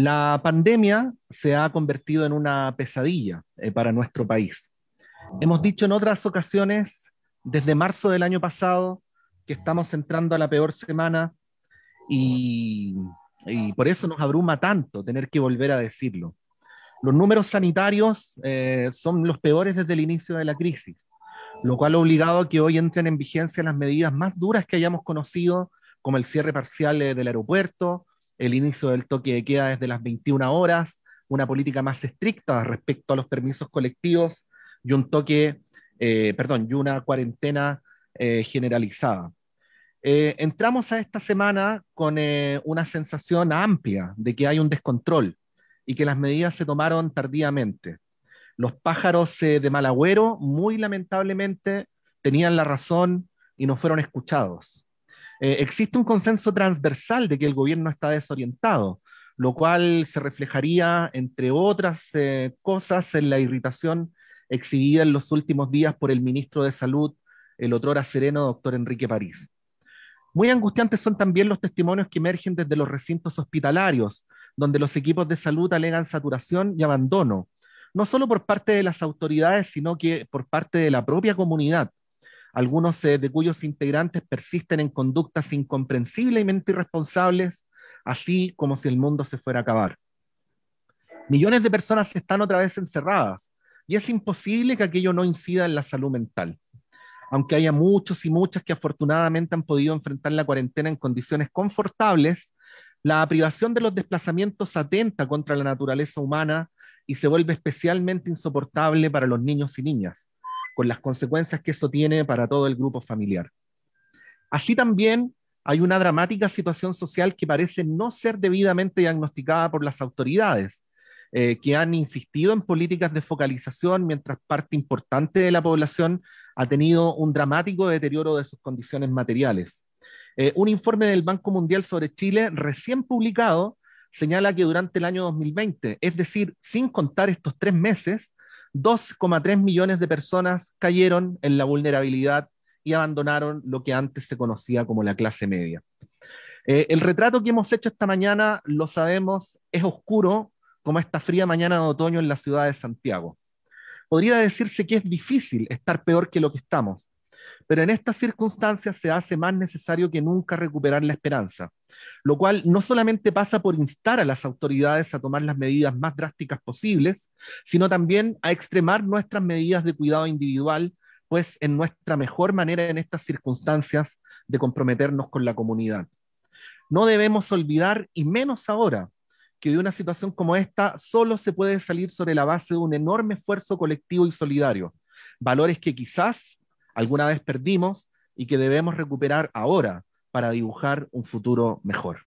La pandemia se ha convertido en una pesadilla eh, para nuestro país. Hemos dicho en otras ocasiones, desde marzo del año pasado, que estamos entrando a la peor semana y, por eso nos abruma tanto tener que volver a decirlo. Los números sanitarios eh, son los peores desde el inicio de la crisis, lo cual ha obligado a que hoy entren en vigencia las medidas más duras que hayamos conocido, como el cierre parcial eh, del aeropuerto, el inicio del toque de queda desde las 21 horas, una política más estricta respecto a los permisos colectivos y un toque, eh, perdón, y una cuarentena eh, generalizada. Eh, entramos a esta semana con una sensación amplia de que hay un descontrol y que las medidas se tomaron tardíamente. Los pájaros de Malagüero, muy lamentablemente, tenían la razón y no fueron escuchados. Eh, existe un consenso transversal de que el gobierno está desorientado, lo cual se reflejaría, entre otras eh, cosas, en la irritación exhibida en los últimos días por el ministro de Salud, el otrora sereno doctor Enrique París. Muy angustiantes son también los testimonios que emergen desde los recintos hospitalarios, donde los equipos de salud alegan saturación y abandono, no solo por parte de las autoridades, sino que por parte de la propia comunidad, algunos de cuyos integrantes persisten en conductas incomprensiblemente irresponsables, así como si el mundo se fuera a acabar. Millones de personas están otra vez encerradas y es imposible que aquello no incida en la salud mental. Aunque haya muchos y muchas que afortunadamente han podido enfrentar la cuarentena en condiciones confortables, la privación de los desplazamientos atenta contra la naturaleza humana y se vuelve especialmente insoportable para los niños y niñas, con las consecuencias que eso tiene para todo el grupo familiar. Así también hay una dramática situación social que parece no ser debidamente diagnosticada por las autoridades, eh, que han insistido en políticas de focalización mientras parte importante de la población ha tenido un dramático deterioro de sus condiciones materiales. Eh, un informe del Banco Mundial sobre Chile recién publicado señala que durante el año 2020, es decir, sin contar estos tres meses, 2,3 millones de personas cayeron en la vulnerabilidad y abandonaron lo que antes se conocía como la clase media. Eh, el retrato que hemos hecho esta mañana, lo sabemos, es oscuro como esta fría mañana de otoño en la ciudad de Santiago. Podría decirse que es difícil estar peor que lo que estamos, pero en estas circunstancias se hace más necesario que nunca recuperar la esperanza, lo cual no solamente pasa por instar a las autoridades a tomar las medidas más drásticas posibles, sino también a extremar nuestras medidas de cuidado individual, pues en nuestra mejor manera en estas circunstancias de comprometernos con la comunidad. No debemos olvidar, y menos ahora, que de una situación como esta solo se puede salir sobre la base de un enorme esfuerzo colectivo y solidario, valores que quizás alguna vez perdimos y que debemos recuperar ahora para dibujar un futuro mejor.